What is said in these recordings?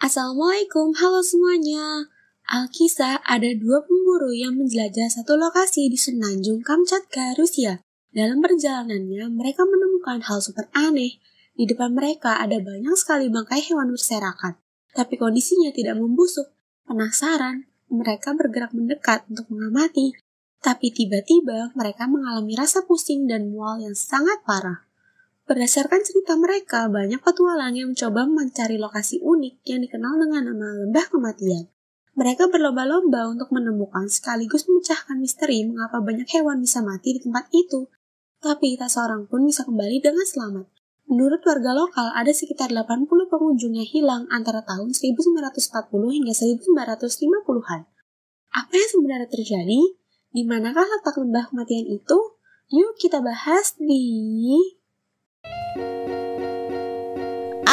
Assalamualaikum, halo semuanya. Alkisah ada dua pemburu yang menjelajah satu lokasi di Senanjung Kamchatka, ya. Rusia. Dalam perjalanannya, mereka menemukan hal super aneh. Di depan mereka ada banyak sekali bangkai hewan berserakan, tapi kondisinya tidak membusuk. Penasaran, mereka bergerak mendekat untuk mengamati, tapi tiba-tiba mereka mengalami rasa pusing dan mual yang sangat parah. Berdasarkan cerita mereka, banyak petualang yang mencoba mencari lokasi unik yang dikenal dengan nama Lembah Kematian. Mereka berlomba-lomba untuk menemukan sekaligus memecahkan misteri mengapa banyak hewan bisa mati di tempat itu. Tapi tak seorang pun bisa kembali dengan selamat. Menurut warga lokal, ada sekitar 80 pengunjungnya hilang antara tahun 1940 hingga 1950-an. Apa yang sebenarnya terjadi? Di manakah letak lembah kematian itu? Yuk kita bahas di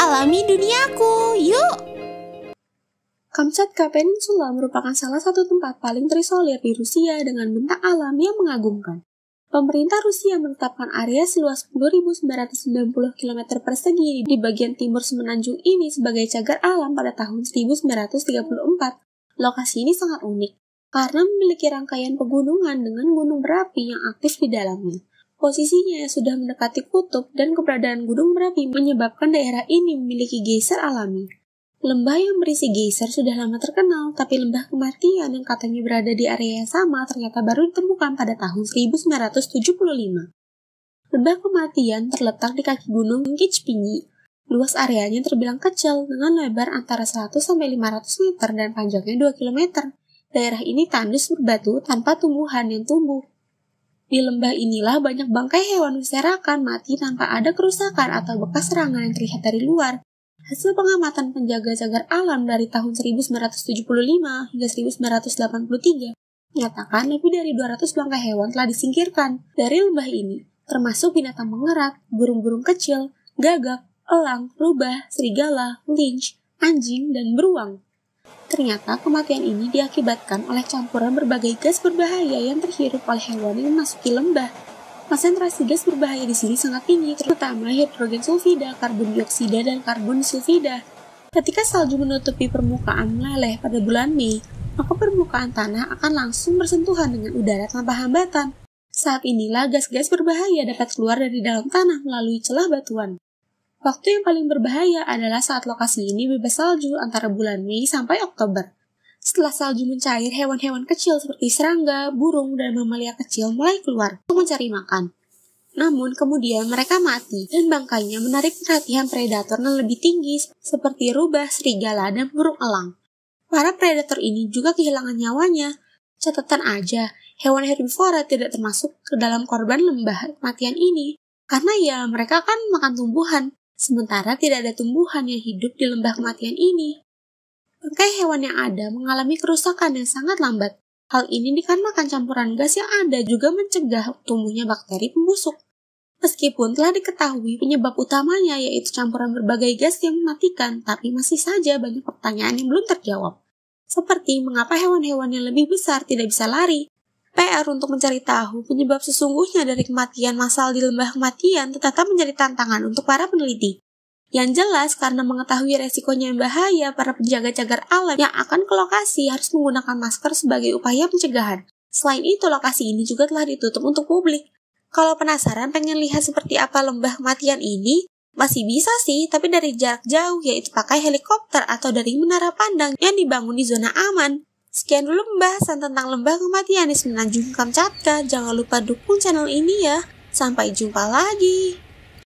alami duniaku, yuk! Kamchatka Peninsula merupakan salah satu tempat paling terisolir di Rusia dengan bentang alam yang mengagumkan. Pemerintah Rusia menetapkan area seluas 10.990 km persegi di bagian timur semenanjung ini sebagai cagar alam pada tahun 1934. Lokasi ini sangat unik, karena memiliki rangkaian pegunungan dengan gunung berapi yang aktif di dalamnya. Posisinya sudah mendekati kutub dan keberadaan Gunung Merapi menyebabkan daerah ini memiliki geyser alami. Lembah yang berisi geyser sudah lama terkenal, tapi lembah kematian yang katanya berada di area yang sama ternyata baru ditemukan pada tahun 1975. Lembah kematian terletak di kaki gunung Kichpinyi. Luas areanya terbilang kecil dengan lebar antara 100 500 meter dan panjangnya 2 km. Daerah ini tandus berbatu tanpa tumbuhan yang tumbuh. Di lembah inilah banyak bangkai hewan berserakan mati tanpa ada kerusakan atau bekas serangan yang terlihat dari luar. Hasil pengamatan penjaga cagar alam dari tahun 1975 hingga 1983 menyatakan lebih dari 200 bangkai hewan telah disingkirkan dari lembah ini, termasuk binatang mengerat, burung-burung kecil, gagak, elang, rubah, serigala, lynx, anjing, dan beruang. Ternyata kematian ini diakibatkan oleh campuran berbagai gas berbahaya yang terhirup oleh hewan yang memasuki lembah. Konsentrasi gas berbahaya di sini sangat tinggi, terutama hidrogen sulfida, karbon dioksida, dan karbon sulfida. Ketika salju menutupi permukaan meleleh pada bulan Mei, maka permukaan tanah akan langsung bersentuhan dengan udara tanpa hambatan. Saat inilah gas-gas berbahaya dapat keluar dari dalam tanah melalui celah batuan. Waktu yang paling berbahaya adalah saat lokasi ini bebas salju antara bulan Mei sampai Oktober. Setelah salju mencair, hewan-hewan kecil seperti serangga, burung, dan mamalia kecil mulai keluar untuk mencari makan. Namun, kemudian mereka mati dan bangkainya menarik perhatian predator yang lebih tinggi seperti rubah, serigala, dan burung elang. Para predator ini juga kehilangan nyawanya. Catatan aja, hewan herbivora tidak termasuk ke dalam korban lembah kematian ini. Karena ya mereka kan makan tumbuhan, sementara tidak ada tumbuhan yang hidup di lembah kematian ini. Bangkai hewan yang ada mengalami kerusakan yang sangat lambat. Hal ini dikarenakan campuran gas yang ada juga mencegah tumbuhnya bakteri pembusuk. Meskipun telah diketahui penyebab utamanya yaitu campuran berbagai gas yang mematikan, tapi masih saja banyak pertanyaan yang belum terjawab. Seperti mengapa hewan-hewan yang lebih besar tidak bisa lari, PR untuk mencari tahu penyebab sesungguhnya dari kematian massal di lembah kematian tetap menjadi tantangan untuk para peneliti. Yang jelas, karena mengetahui resikonya yang bahaya, para penjaga cagar alam yang akan ke lokasi harus menggunakan masker sebagai upaya pencegahan. Selain itu, lokasi ini juga telah ditutup untuk publik. Kalau penasaran pengen lihat seperti apa lembah kematian ini, masih bisa sih, tapi dari jarak jauh, yaitu pakai helikopter atau dari menara pandang yang dibangun di zona aman. Sekian dulu pembahasan tentang Lembah Kematian di Semenanjung Kamchatka. Jangan lupa dukung channel ini ya. Sampai jumpa lagi.